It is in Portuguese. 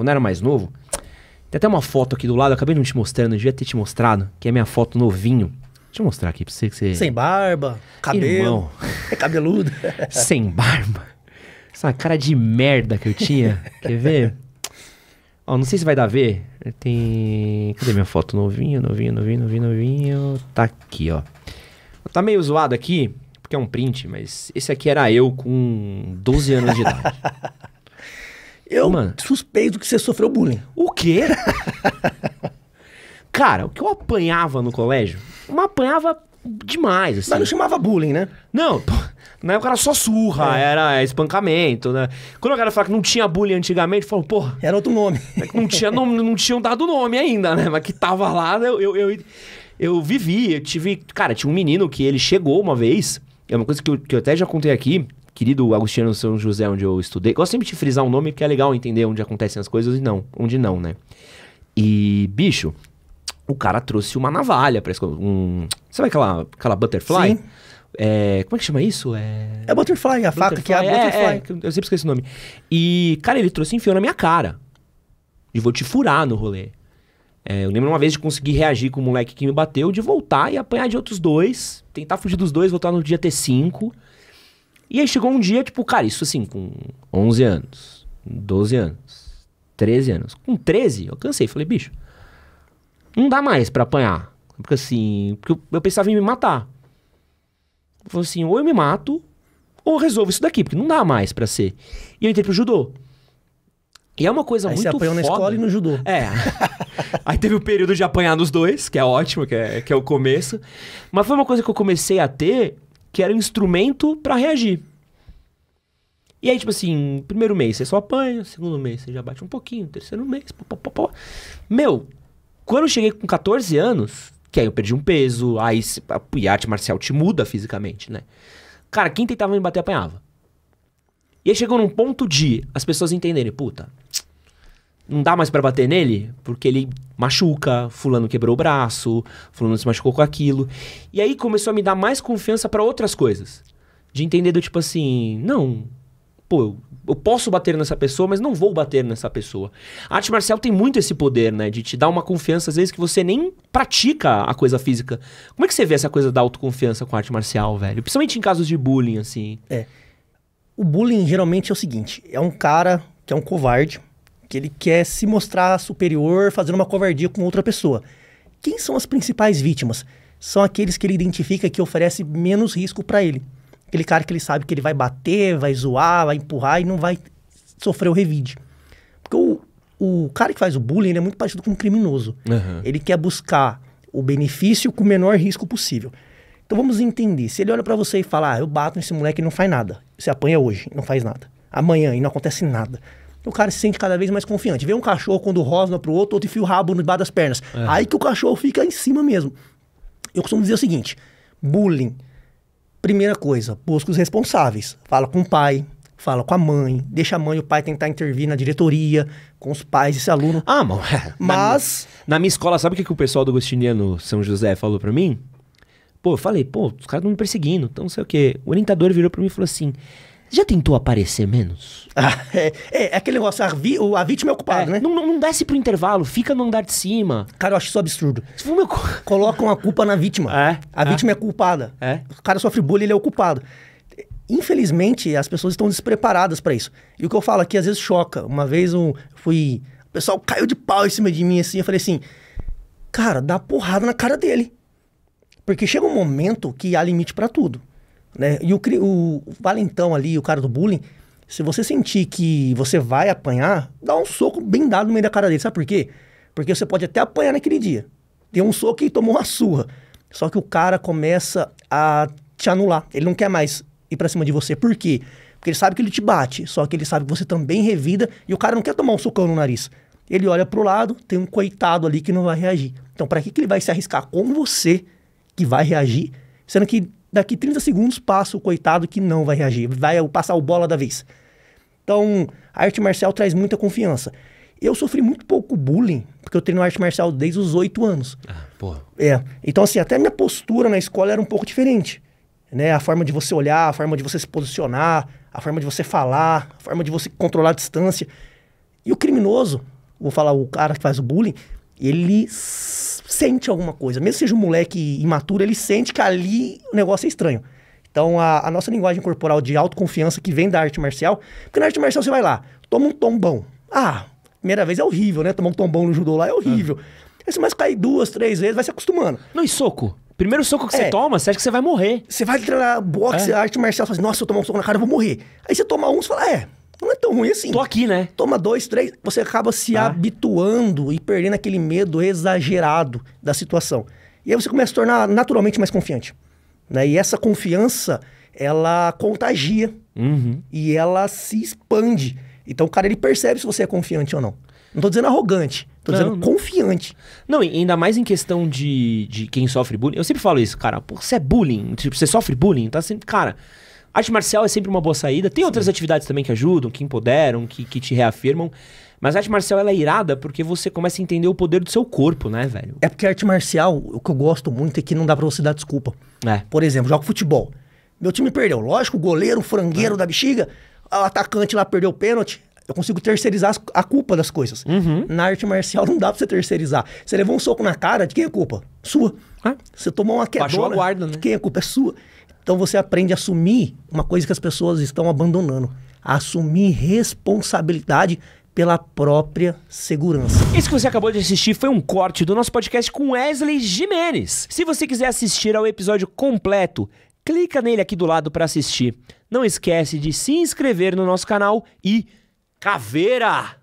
Quando eu era mais novo, tem até uma foto aqui do lado, acabei não te mostrando, eu devia ter te mostrado, que é minha foto novinho. Deixa eu mostrar aqui pra você que você. Sem barba, cabelo. Irmão. É cabeludo. Sem barba. Essa cara de merda que eu tinha. Quer ver? Ó, não sei se vai dar ver. Tem. Cadê minha foto? Novinho, novinho, novinho, novinho, novinho. Tá aqui, ó. Tá meio zoado aqui, porque é um print, mas esse aqui era eu com 12 anos de idade. Eu Mano. suspeito que você sofreu bullying. O quê? Cara, o que eu apanhava no colégio, uma apanhava demais, assim. Mas não chamava bullying, né? Não, na época era só surra, é. era espancamento, né? Quando a galera fala que não tinha bullying antigamente, falou, porra. Era outro nome. É não, tinha, não, não tinham dado nome ainda, né? Mas que tava lá, eu, eu, eu, eu vivi, eu tive. Cara, tinha um menino que ele chegou uma vez, é uma coisa que eu, que eu até já contei aqui querido Agostinho São José, onde eu estudei, gosto sempre de frisar o um nome porque é legal entender onde acontecem as coisas e não, onde não, né? E, bicho, o cara trouxe uma navalha pra escola. Um, sabe aquela, aquela butterfly? Sim. É, como é que chama isso? É, é butterfly, a butterfly, faca que é a é, butterfly. É, eu sempre esqueço o nome. E, cara, ele trouxe e enfiou na minha cara. E vou te furar no rolê. É, eu lembro uma vez de conseguir reagir com o moleque que me bateu, de voltar e apanhar de outros dois, tentar fugir dos dois, voltar no dia T5. E aí chegou um dia, tipo, cara, isso assim, com 11 anos, 12 anos, 13 anos. Com 13, eu cansei. Falei, bicho, não dá mais para apanhar. Porque assim, porque eu, pensava em me matar. Eu falei assim, ou eu me mato, ou eu resolvo isso daqui, porque não dá mais para ser. E eu entrei pro judô. E é uma coisa aí muito você apanhou foda. na escola e no judô. É. aí teve o um período de apanhar nos dois, que é ótimo, que é, que é o começo. Mas foi uma coisa que eu comecei a ter que era um instrumento para reagir. E aí, tipo assim, primeiro mês você só apanha, segundo mês você já bate um pouquinho, terceiro mês. Pô, pô, pô, Meu, quando eu cheguei com 14 anos, que aí eu perdi um peso, aí e a arte marcial te muda fisicamente, né? Cara, quem tentava me bater apanhava. E aí chegou num ponto de as pessoas entenderem, puta, não dá mais para bater nele, porque ele machuca, fulano quebrou o braço, fulano se machucou com aquilo. E aí começou a me dar mais confiança para outras coisas. De entender do tipo assim, não, pô, eu, eu posso bater nessa pessoa, mas não vou bater nessa pessoa. A arte marcial tem muito esse poder, né, de te dar uma confiança às vezes que você nem pratica a coisa física. Como é que você vê essa coisa da autoconfiança com a arte marcial, velho? Principalmente em casos de bullying assim. É. O bullying geralmente é o seguinte, é um cara que é um covarde, que ele quer se mostrar superior fazendo uma covardia com outra pessoa. Quem são as principais vítimas? São aqueles que ele identifica que oferece menos risco para ele. Aquele cara que ele sabe que ele vai bater, vai zoar, vai empurrar e não vai sofrer o revide. Porque o, o cara que faz o bullying é muito parecido com um criminoso. Uhum. Ele quer buscar o benefício com o menor risco possível. Então vamos entender. Se ele olha para você e fala, ah, eu bato nesse moleque e não faz nada. Você apanha hoje, não faz nada. Amanhã e não acontece nada o cara se sente cada vez mais confiante. Vê um cachorro quando rosna pro outro, outro enfia o rabo no bar das pernas. É. Aí que o cachorro fica em cima mesmo. Eu costumo dizer o seguinte: bullying. Primeira coisa, busca os responsáveis. Fala com o pai, fala com a mãe, deixa a mãe e o pai tentar intervir na diretoria, com os pais esse aluno. Ah, mano. Mas. Na, na, minha escola, sabe o que, que o pessoal do Agostiniano São José falou para mim? Pô, eu falei, pô, os caras estão me perseguindo, então não sei o quê. O orientador virou para mim e falou assim: já tentou aparecer menos? Ah, é, é, é aquele negócio, a, vi, a vítima é ocupada, é, né? Não, não, desce pro intervalo, fica no andar de cima. Cara, eu acho isso absurdo. Coloca meu... Colocam a culpa na vítima. É, a é. vítima é culpada. É. O cara sofre bullying, ele é ocupado. Infelizmente, as pessoas estão despreparadas para isso. E o que eu falo aqui às vezes choca. Uma vez eu fui. O pessoal caiu de pau em cima de mim assim. Eu falei assim: Cara, dá porrada na cara dele. Porque chega um momento que há limite para tudo. Né? E o, o, valentão ali, o cara do bullying, se você sentir que você vai apanhar, dá um soco bem dado no meio da cara dele. Sabe por quê? Porque você pode até apanhar naquele dia. Deu um soco e tomou uma surra. Só que o cara começa a te anular. Ele não quer mais ir pra cima de você. Por quê? Porque ele sabe que ele te bate. Só que ele sabe que você também revida e o cara não quer tomar um socão no nariz. Ele olha pro lado, tem um coitado ali que não vai reagir. Então, para que, que ele vai se arriscar com você que vai reagir, sendo que daqui 30 segundos passa o coitado que não vai reagir, vai passar o bola da vez. Então, a arte marcial traz muita confiança. Eu sofri muito pouco bullying, porque eu treino arte marcial desde os 8 anos. Ah, porra. É. Então, assim, até minha postura na escola era um pouco diferente. Né? A forma de você olhar, a forma de você se posicionar, a forma de você falar, a forma de você controlar a distância. E o criminoso, vou falar o cara que faz o bullying, ele sente alguma coisa. Mesmo que seja um moleque imaturo, ele sente que ali o negócio é estranho. Então, a, a nossa linguagem corporal de autoconfiança que vem da arte marcial... Porque na arte marcial você vai lá, toma um tombão. Ah, primeira vez é horrível, né? Tomar um tombão no judô lá é horrível. Ah. Aí você mais cair duas, três vezes, vai se acostumando. Não, e soco? Primeiro soco que é. você toma, você acha que você vai morrer. Você vai treinar boxe, é. arte marcial, você fala assim, nossa, eu tomar um soco na cara, eu vou morrer. Aí você toma um, você fala, é, não é tão ruim assim. Tô aqui, né? Toma dois, três, você acaba se ah. habituando e perdendo aquele medo exagerado da situação. E aí você começa a se tornar naturalmente mais confiante. Né? E essa confiança, ela contagia. Uhum. E ela se expande. Então o cara, ele percebe se você é confiante ou não. Não tô dizendo arrogante, tô não, dizendo não. confiante. Não, e ainda mais em questão de, de quem sofre bullying. Eu sempre falo isso, cara. Pô, você é bullying, tipo, você sofre bullying, tá então, sempre... Assim, cara... Arte marcial é sempre uma boa saída. Tem outras atividades também que ajudam, que empoderam, que, que te reafirmam. Mas a arte marcial ela é irada porque você começa a entender o poder do seu corpo, né, velho? É porque a arte marcial, o que eu gosto muito é que não dá pra você dar desculpa. É. Por exemplo, jogo futebol. Meu time perdeu. Lógico, o goleiro, o frangueiro é. da bexiga, o atacante lá perdeu o pênalti. Eu consigo terceirizar a culpa das coisas. Uhum. Na arte marcial não dá pra você terceirizar. Você levou um soco na cara, de quem é a culpa? Sua. É. Você tomou uma quebrada. Baixou a guarda, né? De quem é a culpa? É sua. Então você aprende a assumir uma coisa que as pessoas estão abandonando, assumir responsabilidade pela própria segurança. Isso que você acabou de assistir foi um corte do nosso podcast com Wesley Jimenez. Se você quiser assistir ao episódio completo, clica nele aqui do lado para assistir. Não esquece de se inscrever no nosso canal e caveira!